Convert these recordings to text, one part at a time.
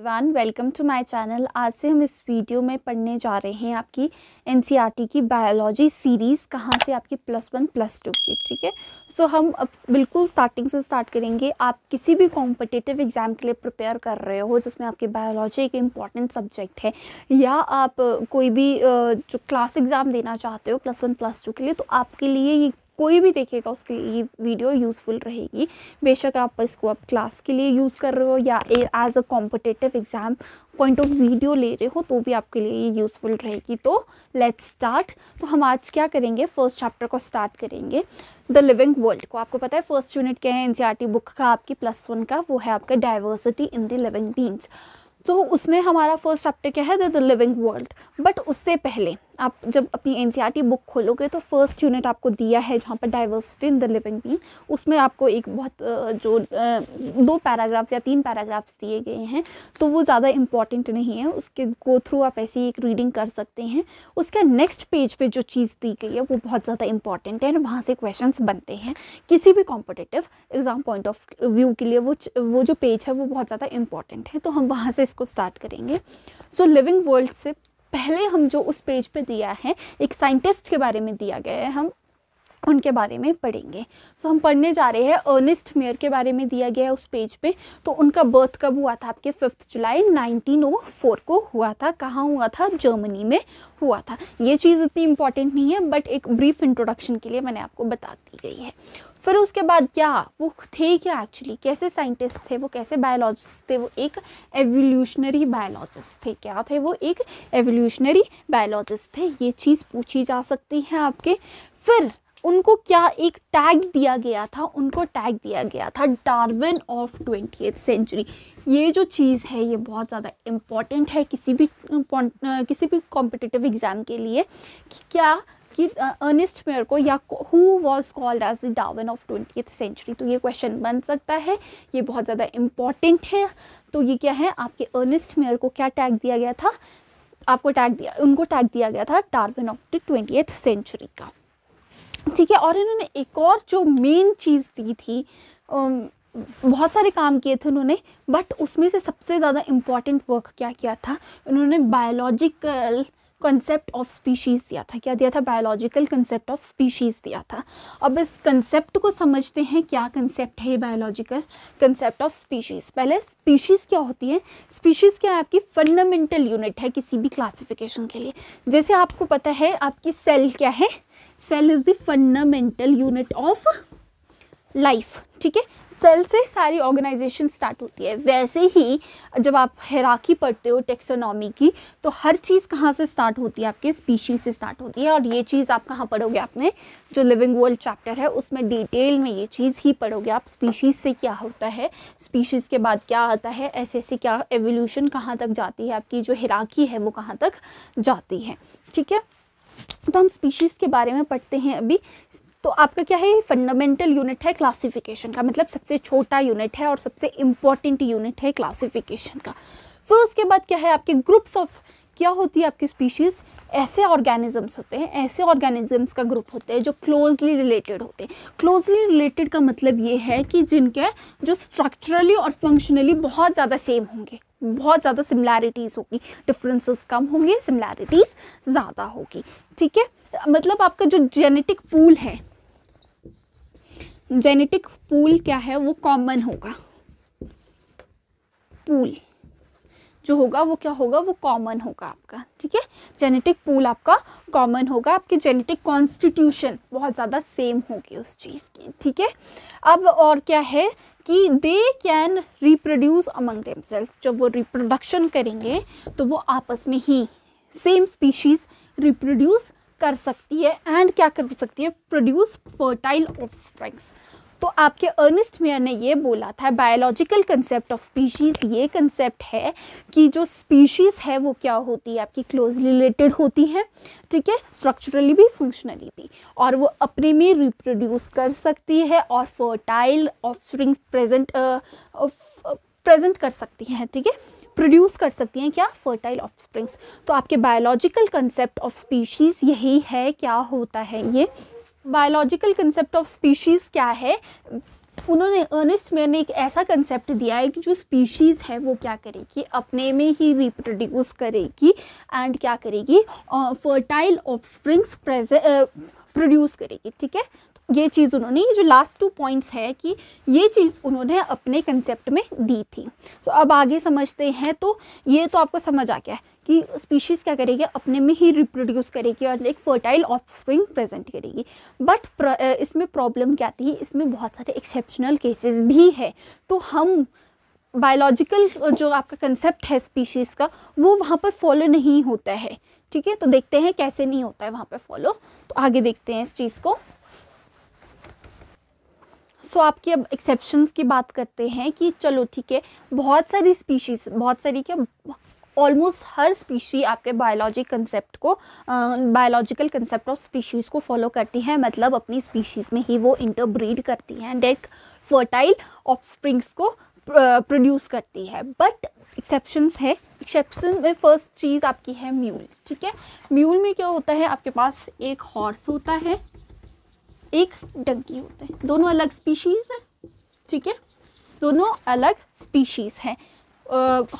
one welcome to my channel आज से हम इस वीडियो में पढ़ने जा रहे हैं आपकी एनसीईआरटी e की बायोलॉजी सीरीज़ कहाँ से आपकी प्लस वन प्लस टू की ठीक है सो हम अब बिल्कुल स्टार्टिंग से स्टार्ट करेंगे आप किसी भी कॉम्पिटिटिव एग्ज़ाम के लिए प्रिपेयर कर रहे हो जिसमें आपकी बायोलॉजी एक इम्पॉर्टेंट सब्जेक्ट है या आप कोई भी जो क्लास एग्ज़ाम देना चाहते हो प्लस वन प्लस टू के लिए तो आपके लिए ये कोई भी देखेगा उसके लिए ये वीडियो यूज़फुल रहेगी बेशक आप इसको आप क्लास के लिए यूज़ कर रहे हो या as a competitive exam point of video ले रहे हो तो भी आपके लिए ये यूज़फुल रहेगी तो लेट्स स्टार्ट तो हम आज क्या करेंगे फर्स्ट चैप्टर को स्टार्ट करेंगे द लिविंग वर्ल्ड को आपको पता है फर्स्ट यूनिट क्या है एन बुक e का आपकी प्लस वन का वो है आपका diversity in the living beings तो उसमें हमारा फर्स्ट चैप्टर क्या है द लिविंग वर्ल्ड बट उससे पहले आप जब अपनी एन बुक e खोलोगे तो फर्स्ट यूनिट आपको दिया है जहाँ पर diversity in the living being उसमें आपको एक बहुत जो दो पैराग्राफ्स या तीन पैराग्राफ्स दिए गए हैं तो वो ज़्यादा इम्पॉर्टेंट नहीं है उसके गो थ्रू आप ऐसी एक रीडिंग कर सकते हैं उसके नेक्स्ट पेज पे जो चीज़ दी गई है वो बहुत ज़्यादा इंपॉर्टेंट है वहाँ से क्वेश्चन बनते हैं किसी भी competitive exam point of view के लिए वो वो जो पेज है वो बहुत ज़्यादा इंपॉर्टेंट है तो हम वहाँ से इसको स्टार्ट करेंगे सो लिविंग वर्ल्ड से पहले हम जो उस पेज पे दिया है एक साइंटिस्ट के बारे में दिया गया है हम उनके बारे में पढ़ेंगे सो so, हम पढ़ने जा रहे हैं अर्निस्ट मेयर के बारे में दिया गया है उस पेज पे तो उनका बर्थ कब हुआ था आपके फिफ्थ जुलाई 1904 को हुआ था कहाँ हुआ था जर्मनी में हुआ था ये चीज़ इतनी इंपॉर्टेंट नहीं है बट एक ब्रीफ इंट्रोडक्शन के लिए मैंने आपको बता दी गई है फिर उसके बाद क्या वो थे क्या एक्चुअली कैसे साइंटिस्ट थे वो कैसे बायोलॉजिस्ट थे वो एक एवोल्यूशनरी बायोलॉजिस्ट थे क्या थे वो एक एवोल्यूशनरी बायोलॉजिस्ट थे ये चीज़ पूछी जा सकती है आपके फिर उनको क्या एक टैग दिया गया था उनको टैग दिया गया था डार्विन ऑफ ट्वेंटी सेंचुरी ये जो चीज़ है ये बहुत ज़्यादा इम्पॉर्टेंट है किसी भी किसी भी कॉम्पिटिटिव एग्ज़ाम के लिए कि क्या कि अर्निस्ट मेयर को या who was called as the Darwin of twenty century तो ये क्वेश्चन बन सकता है ये बहुत ज़्यादा इम्पॉर्टेंट है तो ये क्या है आपके अर्निस्ट मेयर को क्या टैग दिया गया था आपको टैग दिया उनको टैग दिया गया था Darwin of the twenty century का ठीक है और इन्होंने एक और जो मेन चीज़ दी थी बहुत सारे काम किए थे उन्होंने बट उसमें से सबसे ज़्यादा इम्पॉर्टेंट वर्क क्या किया था उन्होंने बायोलॉजिकल कंसेप्ट ऑफ स्पीशीज़ दिया था क्या दिया था बायोलॉजिकल कंसेप्ट ऑफ स्पीशीज़ दिया था अब इस कंसेप्ट को समझते हैं क्या कंसेप्ट है ये बायोलॉजिकल कंसेप्ट ऑफ स्पीशीज़ पहले स्पीशीज़ क्या होती है स्पीशीज़ क्या है आपकी फंडामेंटल यूनिट है किसी भी क्लासिफिकेशन के लिए जैसे आपको पता है आपकी सेल क्या है cell is the fundamental unit of life ठीक है सेल से सारी ऑर्गेनाइजेशन स्टार्ट होती है वैसे ही जब आप हैराकी पढ़ते हो टेक्सोनॉमी की तो हर चीज़ कहाँ से स्टार्ट होती है आपके स्पीशीज से स्टार्ट होती है और ये चीज़ आप कहाँ पढ़ोगे आपने जो लिविंग वर्ल्ड चैप्टर है उसमें डिटेल में ये चीज़ ही पढ़ोगे आप स्पीशीज़ से क्या होता है स्पीशीज़ के बाद क्या आता है ऐसे ऐसे क्या एवोल्यूशन कहाँ तक जाती है आपकी जो हेराकी है वो कहाँ तक जाती है ठीक है तो हम स्पीशीज़ के बारे में पढ़ते हैं अभी तो आपका क्या है फंडामेंटल यूनिट है क्लासिफिकेशन का मतलब सबसे छोटा यूनिट है और सबसे इम्पॉर्टेंट यूनिट है क्लासिफिकेशन का फिर उसके बाद क्या है आपके ग्रुप्स ऑफ क्या होती है आपकी स्पीशीज़ ऐसे ऑर्गेनिजम्स होते हैं ऐसे ऑर्गेनिजम्स का ग्रुप होते हैं जो क्लोजली रिलेटेड होते हैं क्लोजली रिलेटेड का मतलब ये है कि जिनके जो स्ट्रक्चरली और फंक्शनली बहुत ज़्यादा सेम होंगे बहुत ज़्यादा सिमिलैरिटीज़ होगी डिफरेंसेस कम होंगे सिमिलैरिटीज़ ज़्यादा होगी ठीक है मतलब आपका जो जेनेटिक पूल है जेनेटिक पूल क्या है वो कॉमन होगा पूल जो होगा वो क्या होगा वो कॉमन होगा आपका ठीक है जेनेटिक पूल आपका कॉमन होगा आपके जेनेटिक कॉन्स्टिट्यूशन बहुत ज़्यादा सेम होगी उस चीज़ की ठीक है अब और क्या है कि they can reproduce among cells जब वो रिप्रोडक्शन करेंगे तो वो आपस में ही सेम स्पीशीज़ रिप्रोड्यूस कर सकती है एंड क्या कर सकती है प्रोड्यूस फर्टाइल ऑफ स्प्रिंग्स तो आपके अर्निस्ट मेयर ने ये बोला था बायोलॉजिकल कंसेप्ट ऑफ स्पीशीज़ ये कंसेप्ट है कि जो स्पीशीज़ है वो क्या होती है आपकी क्लोजली रिलेटेड होती है ठीक है स्ट्रक्चरली भी फंक्शनली भी और वो अपने में रिप्रोड्यूस कर सकती है और फर्टाइल ऑफ्सरिंग प्रेजेंट प्रेजेंट कर सकती हैं ठीक है प्रोड्यूस कर सकती हैं क्या फर्टाइल ऑफस्प्रिंग्स तो आपके बायोलॉजिकल कंसेप्ट ऑफ स्पीशीज़ यही है क्या होता है ये बायोलॉजिकल कंसेप्ट ऑफ स्पीशीज़ क्या है उन्होंने अर्निस्ट मेयर ने एक ऐसा कंसेप्ट दिया है कि जो स्पीशीज़ है वो क्या करेगी अपने में ही रिप्रोड्यूस करेगी एंड क्या करेगी फर्टाइल ऑफ स्प्रिंग्स प्रोड्यूस करेगी ठीक है तो ये चीज़ उन्होंने ये जो लास्ट टू पॉइंट्स है कि ये चीज़ उन्होंने अपने कंसेप्ट में दी थी सो so, अब आगे समझते हैं तो ये तो आपको समझ आ गया है कि स्पीशीज़ क्या करेगी अपने में ही रिप्रोड्यूस करेगी और एक फर्टाइल ऑफस्प्रिंग प्रेजेंट करेगी बट इसमें प्रॉब्लम क्या आती है इसमें बहुत सारे एक्सेप्शनल केसेस भी है तो हम बायोलॉजिकल जो आपका कंसेप्ट है स्पीशीज़ का वो वहाँ पर फॉलो नहीं होता है ठीक है तो देखते हैं कैसे नहीं होता है वहां पे फॉलो तो आगे देखते हैं इस चीज़ को सो so, आपकी अब एक्सेप्शन की बात करते हैं कि चलो ठीक है बहुत सारी स्पीशीज़ बहुत सारी क्या ऑलमोस्ट हर स्पीशी आपके बायोलॉजी कंसेप्ट को बायोलॉजिकल कंसेप्ट ऑफ स्पीशीज़ को फॉलो करती है मतलब अपनी स्पीशीज़ में ही वो इंटरब्रीड करती हैं डेक फर्टाइल ऑफ को प्रोड्यूस करती है बट एक्सेप्शंस है एक्सेप्शन में फर्स्ट चीज़ आपकी है म्यूल ठीक है म्यूल में क्या होता है आपके पास एक हॉर्स होता है एक डंकी होता है दोनों अलग स्पीशीज़ है ठीक है दोनों अलग स्पीशीज़ हैं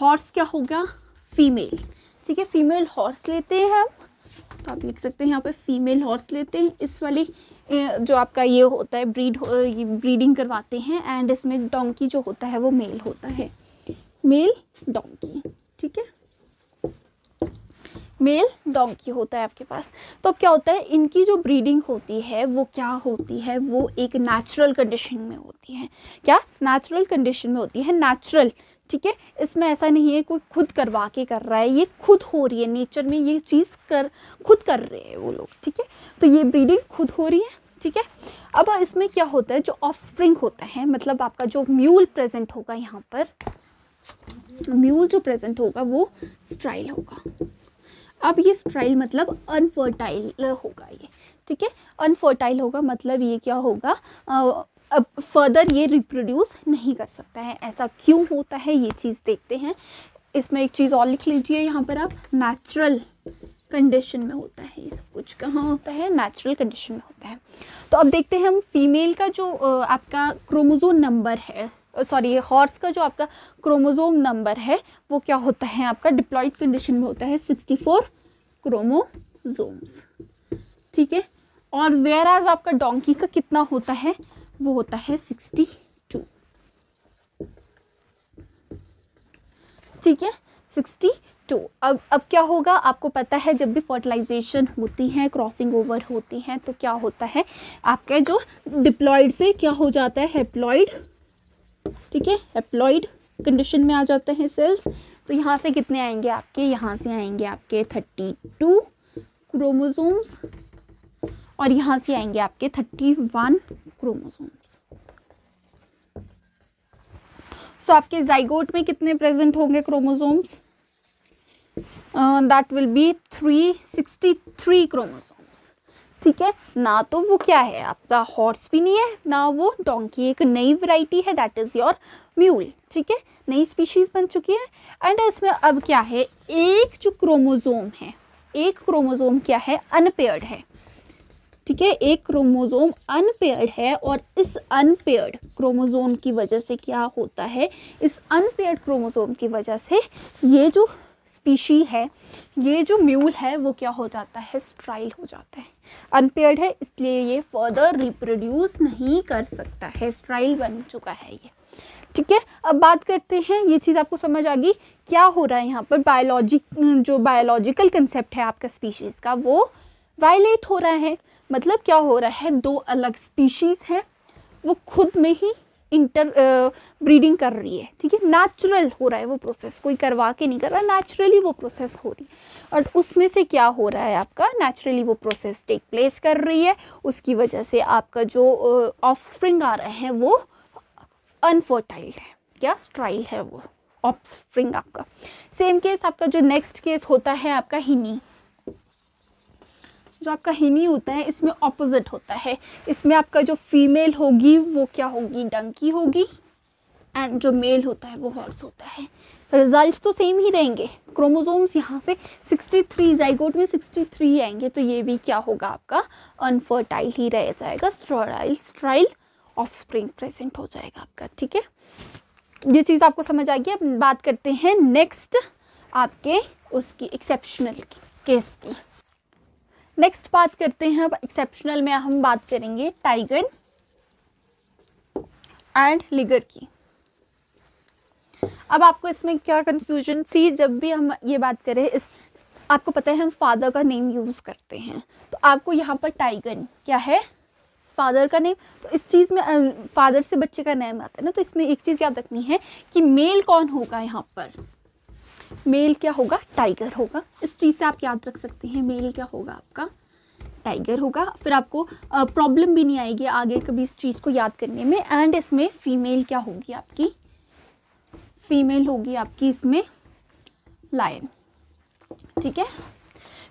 हॉर्स क्या होगा फीमेल ठीक है फीमेल हॉर्स लेते हैं हम तो आप लिख सकते हैं यहाँ पे फीमेल हॉर्स लेते हैं इस वाली जो आपका ये होता है ब्रीड ब्रीडिंग करवाते हैं एंड इसमें डोंकी जो होता है वो मेल होता है मेल डोंकी ठीक है मेल डोंकी होता है आपके पास तो अब क्या होता है इनकी जो ब्रीडिंग होती है वो क्या होती है वो एक नेचुरल कंडीशन में होती है क्या नेचुरल कंडीशन में होती है नेचुरल ठीक है इसमें ऐसा नहीं है कोई खुद करवा के कर रहा है ये खुद हो रही है नेचर में ये चीज़ कर खुद कर रहे हैं वो लोग ठीक है तो ये ब्रीडिंग खुद हो रही है ठीक है अब इसमें क्या होता है जो ऑफ स्प्रिंग होता है मतलब आपका जो म्यूल प्रेजेंट होगा यहाँ पर म्यूल जो प्रेजेंट होगा वो स्ट्राइल होगा अब ये स्ट्राइल मतलब अनफर्टाइल होगा ये ठीक है अनफर्टाइल होगा मतलब ये क्या होगा अब फर्दर ये रिप्रोड्यूस नहीं कर सकता है ऐसा क्यों होता है ये चीज़ देखते हैं इसमें एक चीज़ और लिख लीजिए यहाँ पर आप नेचुरल कंडीशन में होता है ये सब कुछ कहाँ होता है नेचुरल कंडीशन में होता है तो अब देखते हैं हम फीमेल का जो आपका क्रोमोजोन नंबर है सॉरी हॉर्स का जो आपका क्रोमोजोम नंबर है वो क्या होता है आपका डिप्लॉइड कंडीशन में होता है सिक्सटी फोर क्रोमोजोम्स ठीक है और वेयर एज आपका डोंकी का कितना होता है वो होता है सिक्सटी टू ठीक है सिक्सटी टू अब अब क्या होगा आपको पता है जब भी फर्टिलाइजेशन होती है क्रॉसिंग ओवर होती है तो क्या होता है आपके जो डिप्लॉइड से क्या हो जाता है हेप्लॉइड ठीक है एप्लॉयड कंडीशन में आ जाते हैं सेल्स तो यहाँ से कितने आएंगे आपके यहाँ से आएंगे आपके थर्टी टू क्रोमोजोम्स और यहाँ से आएंगे आपके थर्टी वन क्रोमोजोम्स सो आपके जाइगोट में कितने प्रेजेंट होंगे chromosomes that will be three sixty three chromosome ठीक है ना तो वो क्या है आपका हॉर्स भी नहीं है ना वो डोंकी एक नई वैरायटी है दैट इज़ योर म्यूल ठीक है नई स्पीशीज़ बन चुकी है एंड इसमें अब क्या है एक जो क्रोमोज़ोम है एक क्रोमोज़ोम क्या है अनपेयर्ड है ठीक है एक क्रोमोज़ोम अनपेयर्ड है और इस अनपेयर्ड क्रोमोज़ोम की वजह से क्या होता है इस अनपेयर्ड क्रोमोज़ोम की वजह से ये जो स्पीशी है ये जो म्यूल है वो क्या हो जाता है स्ट्राइल हो जाता है अनपेयर्ड है इसलिए ये फर्दर रिप्रोड्यूस नहीं कर सकता है स्ट्राइल बन चुका है ये ठीक है अब बात करते हैं ये चीज़ आपको समझ आ गई क्या हो रहा है यहाँ पर बायोलॉजिक जो बायोलॉजिकल कंसेप्ट है आपका स्पीशीज़ का वो वायलेट हो रहा है मतलब क्या हो रहा है दो अलग स्पीशीज़ हैं वो खुद में ही इंटर ब्रीडिंग uh, कर रही है ठीक है नेचुरल हो रहा है वो प्रोसेस कोई करवा के नहीं कर रहा नेचुरली वो प्रोसेस हो रही है और उसमें से क्या हो रहा है आपका नेचुरली वो प्रोसेस टेक प्लेस कर रही है उसकी वजह से आपका जो ऑफस्प्रिंग uh, आ रहे हैं वो अनफर्टाइल है क्या स्ट्राइल है वो स्प्रिंग आपका सेम केस आपका जो नेक्स्ट केस होता है आपका हिनी जो आपका हिनी होता है इसमें ऑपोजिट होता है इसमें आपका जो फीमेल होगी वो क्या होगी डंकी होगी एंड जो मेल होता है वो हॉर्स होता है रिजल्ट तो सेम ही रहेंगे क्रोमोजोम्स यहाँ से 63 जाइगोट में 63 आएंगे तो ये भी क्या होगा आपका अनफर्टाइल ही रह जाएगा sterile sterile offspring present हो जाएगा आपका ठीक है ये चीज़ आपको समझ आ गई अब बात करते हैं नेक्स्ट आपके उसकी एक्सेप्शनल केस की नेक्स्ट बात करते हैं अब एक्सेप्शनल में हम बात करेंगे टाइगर एंड लिगर की अब आपको इसमें क्या कन्फ्यूजन थी जब भी हम ये बात करें इस आपको पता है हम फादर का नेम यूज़ करते हैं तो आपको यहाँ पर टाइगन क्या है फादर का नेम तो इस चीज़ में फादर से बच्चे का नेम आता है ना तो इसमें एक चीज़ याद रखनी है कि मेल कौन होगा यहाँ पर मेल क्या होगा टाइगर होगा इस चीज़ से आप याद रख सकते हैं मेल क्या होगा आपका टाइगर होगा फिर आपको प्रॉब्लम भी नहीं आएगी आगे कभी इस चीज़ को याद करने में एंड इसमें फीमेल क्या होगी आपकी फीमेल होगी आपकी इसमें लायन ठीक है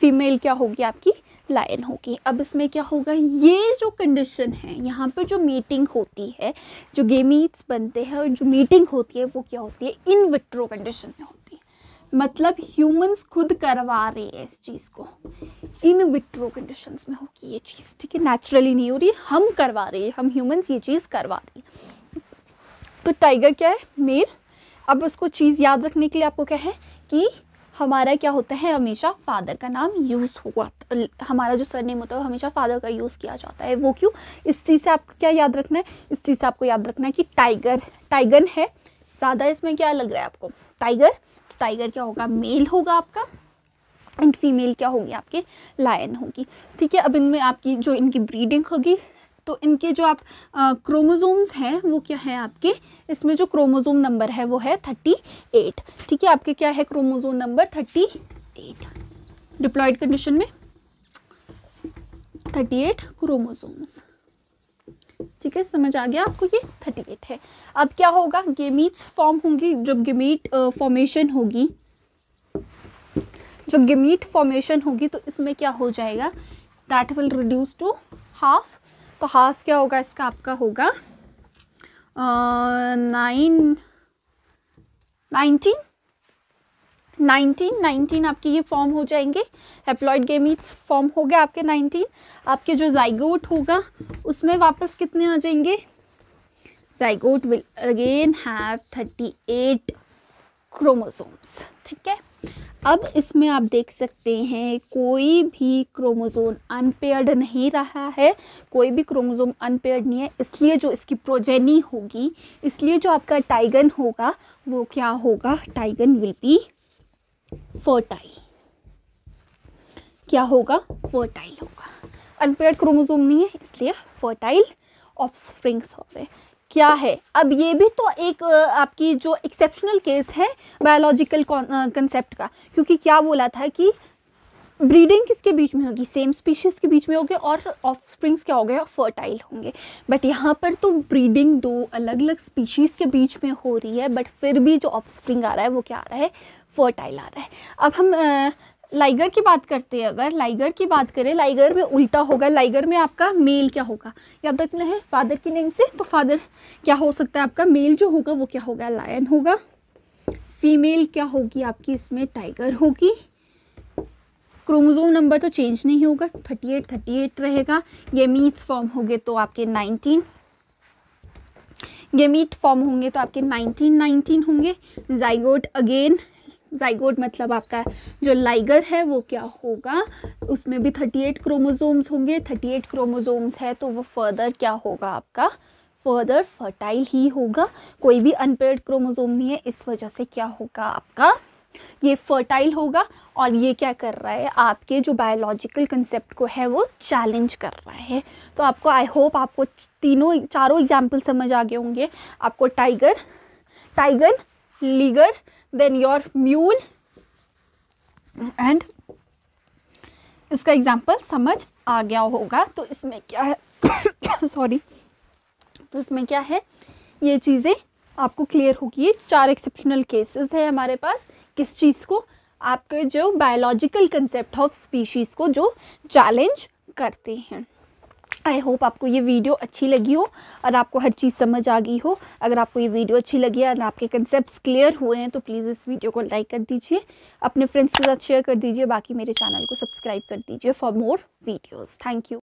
फीमेल क्या होगी आपकी लायन होगी अब इसमें क्या होगा ये जो कंडीशन है यहाँ पर जो मीटिंग होती है जो गेमीट्स बनते हैं और जो मीटिंग होती है वो क्या होती है इन विट्रो कंडीशन में होती है मतलब ह्यूमंस खुद करवा रहे हैं इस चीज़ को इन विट्रो कंडीशन में होगी ये चीज़ ठीक है नेचुरली नहीं हो रही हम करवा रहे हैं हम ह्यूमंस ये चीज़ करवा रही है तो टाइगर क्या है मेल अब उसको चीज़ याद रखने के लिए आपको क्या है कि हमारा क्या होता है हमेशा फादर का नाम यूज़ हुआ हमारा जो सरनेम होता है हमेशा फादर का यूज़ किया जाता है वो क्यों इस चीज़ से आपको क्या याद रखना है इस चीज़ से आपको याद रखना है कि टाइगर टाइगन है ज़्यादा इसमें क्या लग रहा है आपको टाइगर टाइगर क्या होगा मेल होगा आपका एंड फीमेल क्या होगी आपके लायन होगी ठीक है अब इनमें आपकी जो इनकी ब्रीडिंग होगी तो इनके जो आप क्रोमोजोम्स हैं वो क्या है आपके इसमें जो क्रोमोजोम नंबर है वो है थर्टी एट ठीक है आपके क्या है chromosome number thirty eight diploid condition में थर्टी एट क्रोमोजोम्स ठीक है समझ आ गया आपको ये थर्टी एट है अब क्या होगा गेमीट्स फॉर्म होंगी जब गेमीट फॉर्मेशन होगी जो गेमीट फॉर्मेशन होगी तो इसमें क्या हो जाएगा that will reduce to half तो हाफ क्या होगा इसका आपका होगा नाइन नाइनटीन नाइनटीन नाइनटीन आपके ये फॉर्म हो जाएंगे एप्लॉयड गेमीट्स फॉर्म हो गया आपके नाइनटीन आपके जो जाइगोट होगा उसमें वापस कितने आ जाएंगे zygote will again have thirty eight chromosomes ठीक है अब इसमें आप देख सकते हैं कोई भी क्रोमोज़ोम अनपेयर्ड नहीं रहा है कोई भी क्रोमोज़ोम अनपेयर्ड नहीं है इसलिए जो इसकी प्रोजेनी होगी इसलिए जो आपका टाइगन होगा वो क्या होगा टाइगन विल बी फर्टाइल क्या होगा फर्टाइल होगा अनपेड क्रोमोजोम नहीं है इसलिए फर्टाइल ऑफ स्प्रिंग्स हो गए क्या है अब ये भी तो एक आपकी जो एक्सेप्शनल केस है बायोलॉजिकल कंसेप्ट का क्योंकि क्या बोला था कि ब्रीडिंग किसके बीच में होगी सेम स्पीशीज़ के बीच में होगी और ऑफ स्प्रिंग्स क्या हो गए फर्टाइल होंगे बट यहाँ पर तो ब्रीडिंग दो अलग अलग स्पीशीज़ के बीच में हो रही है बट फिर भी जो ऑफ स्प्रिंग आ रहा है वो क्या आ रहा है फर्टाइल आ रहा है अब हम लाइगर की बात करते हैं अगर लाइगर की बात करें लाइगर में उल्टा होगा लाइगर में आपका मेल क्या होगा याद रखना है फादर की नेम से तो फादर क्या हो सकता है आपका मेल जो होगा वो क्या होगा लायन होगा फीमेल क्या होगी आपकी इसमें टाइगर होगी क्रोमोजोम नंबर तो चेंज नहीं होगा थर्टी एट थर्टी एट रहेगा गेमीट्स फॉर्म होंगे तो आपके नाइनटीन गेमीट फॉर्म होंगे तो आपके नाइनटीन नाइनटीन होंगे जाइगोट अगेन जाइगोड मतलब आपका जो लाइगर है वो क्या होगा उसमें भी थर्टी एट क्रोमोजोम्स होंगे थर्टी एट क्रोमोजोम्स है तो वो फर्दर क्या होगा आपका फर्दर फर्टाइल ही होगा कोई भी अनपेड क्रोमोजोम नहीं है इस वजह से क्या होगा आपका ये फर्टाइल होगा और ये क्या कर रहा है आपके जो बायोलॉजिकल कंसेप्ट को है वो चैलेंज कर रहा है तो आपको आई होप आपको तीनों चारों एग्जाम्पल समझ आ गए होंगे आपको tiger tiger liger then your mule and इसका एग्जाम्पल समझ आ गया होगा तो इसमें क्या है सॉरी तो इसमें क्या है ये चीज़ें आपको क्लियर होगी चार एक्सेप्शनल केसेस है हमारे पास किस चीज़ को आपके जो बायोलॉजिकल कंसेप्ट ऑफ स्पीशीज़ को जो चैलेंज करते हैं आई होप आपको ये वीडियो अच्छी लगी हो और आपको हर चीज़ समझ आ गई हो अगर आपको ये वीडियो अच्छी लगी है और आपके कंसेप्ट क्लियर हुए हैं तो प्लीज़ इस वीडियो को लाइक कर दीजिए अपने फ्रेंड्स के साथ शेयर कर दीजिए बाकी मेरे चैनल को सब्सक्राइब कर दीजिए for more videos thank you